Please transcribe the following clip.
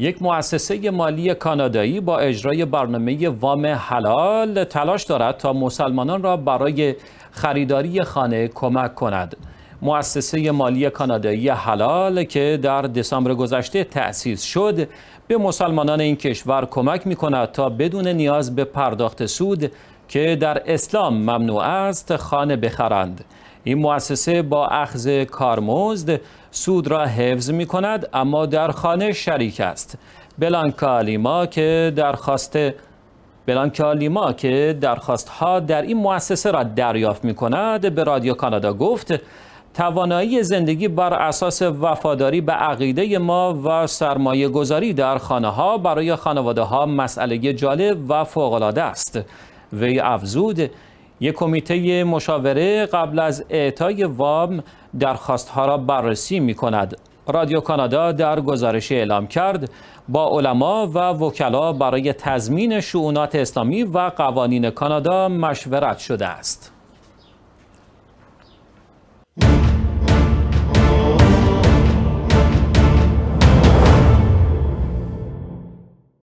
یک مؤسسه مالی کانادایی با اجرای برنامه وام حلال تلاش دارد تا مسلمانان را برای خریداری خانه کمک کند. مؤسسه مالی کانادایی حلال که در دسامبر گذشته تأسیس شد به مسلمانان این کشور کمک می کند تا بدون نیاز به پرداخت سود که در اسلام ممنوع است خانه بخرند. این مؤسسه با اخذ کارمزد سود را حفظ می کند اما در خانه شریک است بلانکا لیما که درخواست بلانکا که درخواست ها در این مؤسسه را دریافت می کند به رادیو کانادا گفت توانایی زندگی بر اساس وفاداری به عقیده ما و سرمایه گذاری در خانه ها برای خانواده ها مسئله جالب و فوق است وی افزود یک کمیته مشاوره قبل از اعطای وام درخواستها را بررسی می کند. رادیو کانادا در گزارش اعلام کرد با علما و وکلا برای تضمین شؤونات اسلامی و قوانین کانادا مشورت شده است.